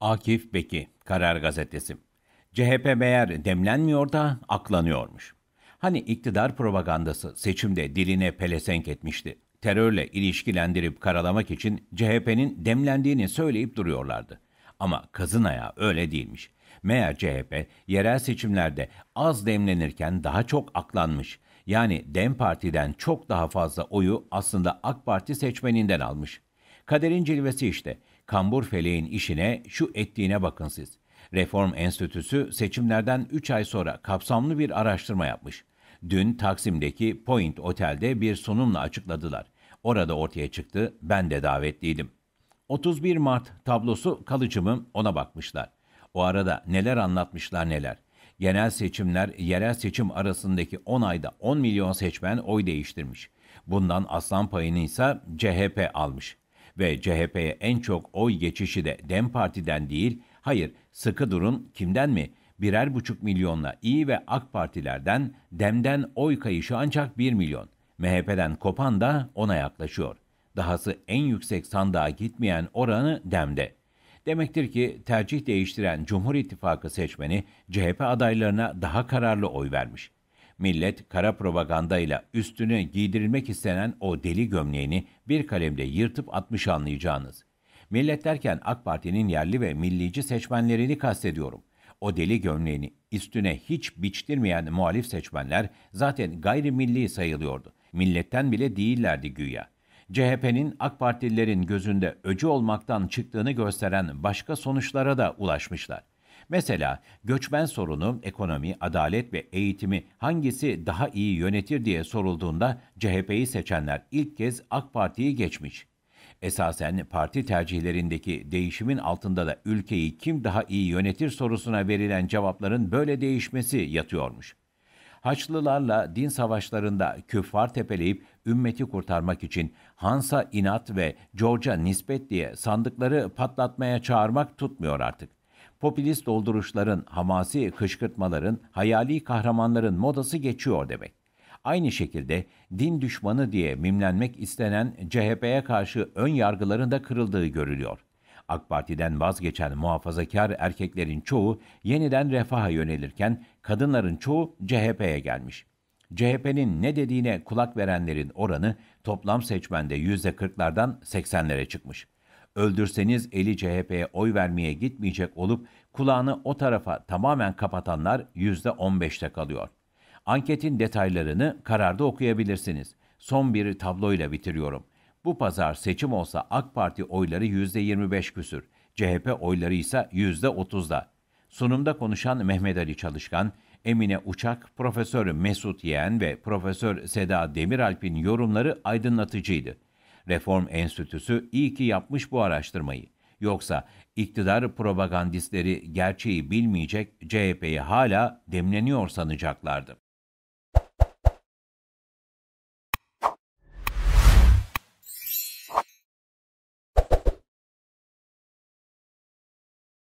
Akif Beki, Karar Gazetesi. CHP meğer demlenmiyor da aklanıyormuş. Hani iktidar propagandası seçimde diline pelesenk etmişti. Terörle ilişkilendirip karalamak için CHP'nin demlendiğini söyleyip duruyorlardı. Ama kazın ayağı öyle değilmiş. Meğer CHP yerel seçimlerde az demlenirken daha çok aklanmış. Yani Dem Parti'den çok daha fazla oyu aslında AK Parti seçmeninden almış. Kaderin cilvesi işte. Kambur feleğin işine, şu ettiğine bakın siz. Reform Enstitüsü seçimlerden 3 ay sonra kapsamlı bir araştırma yapmış. Dün Taksim'deki Point Otel'de bir sunumla açıkladılar. Orada ortaya çıktı, ben de davetliydim. 31 Mart tablosu kalıcı mı ona bakmışlar. O arada neler anlatmışlar neler. Genel seçimler, yerel seçim arasındaki 10 ayda 10 milyon seçmen oy değiştirmiş. Bundan aslan payını ise CHP almış ve CHP'ye en çok oy geçişi de DEM Parti'den değil, hayır sıkı durun kimden mi? Birer buçuk milyonla İyi ve AK Partilerden, DEM'den oy kayışı ancak bir milyon. MHP'den kopan da ona yaklaşıyor. Dahası en yüksek sandığa gitmeyen oranı DEM'de. Demektir ki tercih değiştiren Cumhur İttifakı seçmeni CHP adaylarına daha kararlı oy vermiş. Millet kara propagandayla üstüne giydirilmek istenen o deli gömleğini bir kalemde yırtıp atmış anlayacağınız. Millet derken AK Parti'nin yerli ve millici seçmenlerini kastediyorum. O deli gömleğini üstüne hiç biçtirmeyen muhalif seçmenler zaten gayrimilli sayılıyordu. Milletten bile değillerdi güya. CHP'nin AK Partililerin gözünde öcü olmaktan çıktığını gösteren başka sonuçlara da ulaşmışlar. Mesela göçmen sorunu, ekonomi, adalet ve eğitimi hangisi daha iyi yönetir diye sorulduğunda CHP'yi seçenler ilk kez AK Parti'yi geçmiş. Esasen parti tercihlerindeki değişimin altında da ülkeyi kim daha iyi yönetir sorusuna verilen cevapların böyle değişmesi yatıyormuş. Haçlılarla din savaşlarında küffar tepeleyip ümmeti kurtarmak için Hans'a inat ve George'a nispet diye sandıkları patlatmaya çağırmak tutmuyor artık. Popülist dolduruşların, hamasi kışkırtmaların, hayali kahramanların modası geçiyor demek. Aynı şekilde din düşmanı diye mimlenmek istenen CHP'ye karşı ön yargıların da kırıldığı görülüyor. AK Parti'den vazgeçen muhafazakar erkeklerin çoğu yeniden refaha yönelirken kadınların çoğu CHP'ye gelmiş. CHP'nin ne dediğine kulak verenlerin oranı toplam seçmende %40'lardan 80'lere çıkmış. Öldürseniz eli CHP'ye oy vermeye gitmeyecek olup kulağını o tarafa tamamen kapatanlar yüzde %15'te kalıyor. Anketin detaylarını kararda okuyabilirsiniz. Son bir tabloyla bitiriyorum. Bu pazar seçim olsa AK Parti oyları %25 küsür, CHP oyları ise %30'da. Sunumda konuşan Mehmet Ali Çalışkan, Emine Uçak, Profesör Mesut Yeğen ve Profesör Seda Demiralp'in yorumları aydınlatıcıydı. Reform Enstitüsü iyi ki yapmış bu araştırmayı. Yoksa iktidar propagandistleri gerçeği bilmeyecek CHP'yi hala demleniyor sanacaklardı.